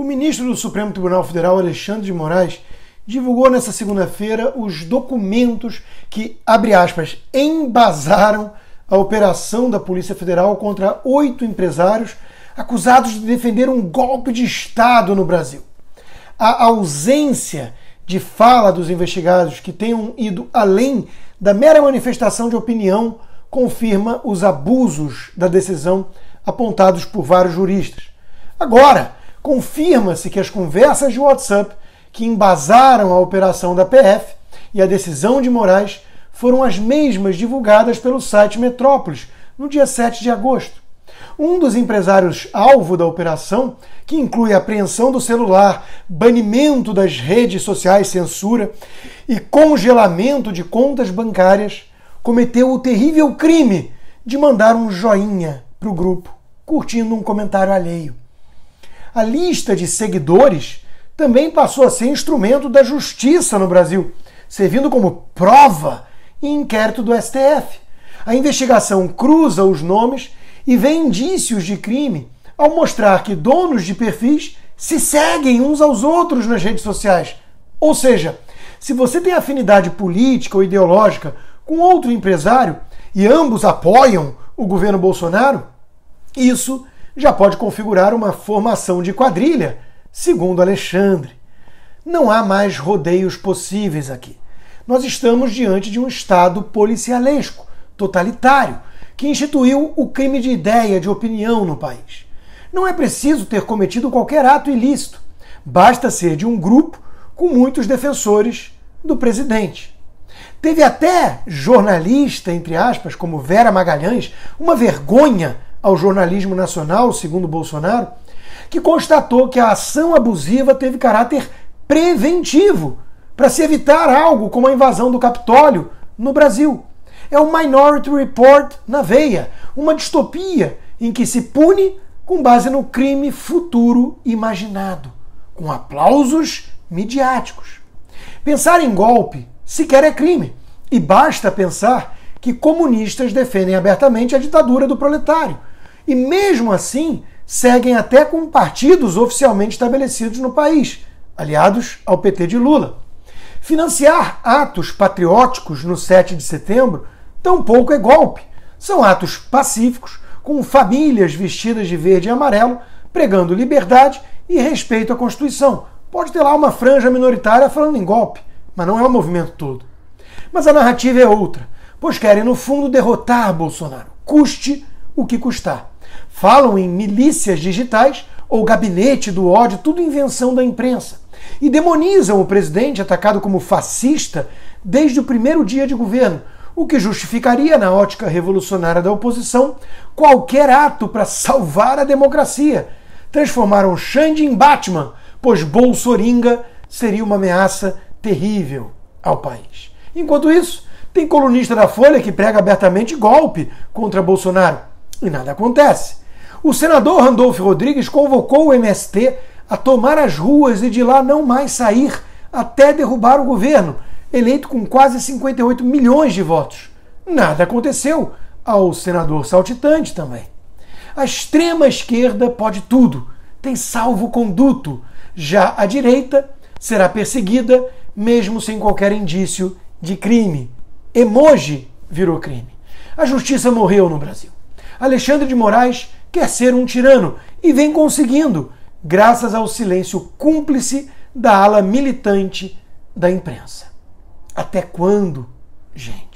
O ministro do Supremo Tribunal Federal, Alexandre de Moraes, divulgou nesta segunda-feira os documentos que, abre aspas, embasaram a operação da Polícia Federal contra oito empresários acusados de defender um golpe de Estado no Brasil. A ausência de fala dos investigados que tenham ido além da mera manifestação de opinião confirma os abusos da decisão apontados por vários juristas. Agora, confirma-se que as conversas de WhatsApp que embasaram a operação da PF e a decisão de Moraes foram as mesmas divulgadas pelo site Metrópolis no dia 7 de agosto. Um dos empresários alvo da operação, que inclui apreensão do celular, banimento das redes sociais censura e congelamento de contas bancárias, cometeu o terrível crime de mandar um joinha para o grupo, curtindo um comentário alheio a lista de seguidores também passou a ser instrumento da justiça no Brasil, servindo como prova em inquérito do STF. A investigação cruza os nomes e vê indícios de crime ao mostrar que donos de perfis se seguem uns aos outros nas redes sociais. Ou seja, se você tem afinidade política ou ideológica com outro empresário e ambos apoiam o governo Bolsonaro, isso já pode configurar uma formação de quadrilha, segundo Alexandre. Não há mais rodeios possíveis aqui. Nós estamos diante de um Estado policialesco, totalitário, que instituiu o crime de ideia, de opinião no país. Não é preciso ter cometido qualquer ato ilícito, basta ser de um grupo com muitos defensores do presidente. Teve até jornalista, entre aspas, como Vera Magalhães, uma vergonha ao jornalismo nacional, segundo Bolsonaro, que constatou que a ação abusiva teve caráter preventivo para se evitar algo como a invasão do Capitólio no Brasil. É o Minority Report na veia, uma distopia em que se pune com base no crime futuro imaginado, com aplausos midiáticos. Pensar em golpe sequer é crime, e basta pensar que comunistas defendem abertamente a ditadura do proletário, e mesmo assim seguem até com partidos oficialmente estabelecidos no país, aliados ao PT de Lula. Financiar atos patrióticos no 7 de setembro tampouco é golpe. São atos pacíficos, com famílias vestidas de verde e amarelo, pregando liberdade e respeito à Constituição. Pode ter lá uma franja minoritária falando em golpe, mas não é o movimento todo. Mas a narrativa é outra, pois querem, no fundo, derrotar Bolsonaro, custe o que custar. Falam em milícias digitais ou gabinete do ódio, tudo invenção da imprensa. E demonizam o presidente, atacado como fascista, desde o primeiro dia de governo, o que justificaria, na ótica revolucionária da oposição, qualquer ato para salvar a democracia. Transformaram Xande em Batman, pois Bolsoringa seria uma ameaça terrível ao país. Enquanto isso, tem colunista da Folha que prega abertamente golpe contra Bolsonaro e nada acontece. O senador Randolfo Rodrigues convocou o MST a tomar as ruas e de lá não mais sair até derrubar o governo, eleito com quase 58 milhões de votos. Nada aconteceu ao senador saltitante também. A extrema esquerda pode tudo, tem salvo conduto. Já a direita será perseguida, mesmo sem qualquer indício de crime. Emoji virou crime. A justiça morreu no Brasil. Alexandre de Moraes quer ser um tirano e vem conseguindo, graças ao silêncio cúmplice da ala militante da imprensa. Até quando, gente?